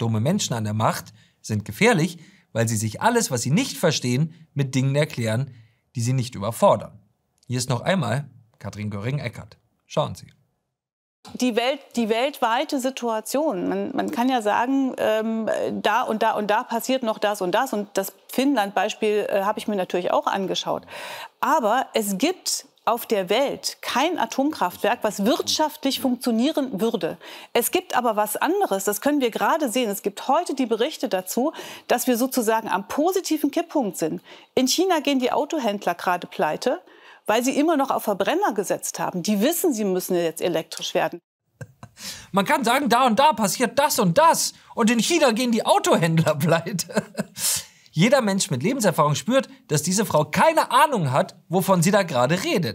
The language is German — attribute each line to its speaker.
Speaker 1: dumme Menschen an der Macht sind gefährlich, weil sie sich alles, was sie nicht verstehen, mit Dingen erklären, die sie nicht überfordern. Hier ist noch einmal Katrin Göring-Eckert. Schauen Sie.
Speaker 2: Die, Welt, die weltweite Situation. Man, man kann ja sagen, ähm, da und da und da passiert noch das und das. Und das Finnland-Beispiel äh, habe ich mir natürlich auch angeschaut. Aber es gibt auf der Welt kein Atomkraftwerk, was wirtschaftlich funktionieren würde. Es gibt aber was anderes, das können wir gerade sehen. Es gibt heute die Berichte dazu, dass wir sozusagen am positiven Kipppunkt sind. In China gehen die Autohändler gerade pleite, weil sie immer noch auf Verbrenner gesetzt haben. Die wissen, sie müssen jetzt elektrisch werden.
Speaker 1: Man kann sagen, da und da passiert das und das. Und in China gehen die Autohändler pleite. Jeder Mensch mit Lebenserfahrung spürt, dass diese Frau keine Ahnung hat, wovon sie da gerade redet.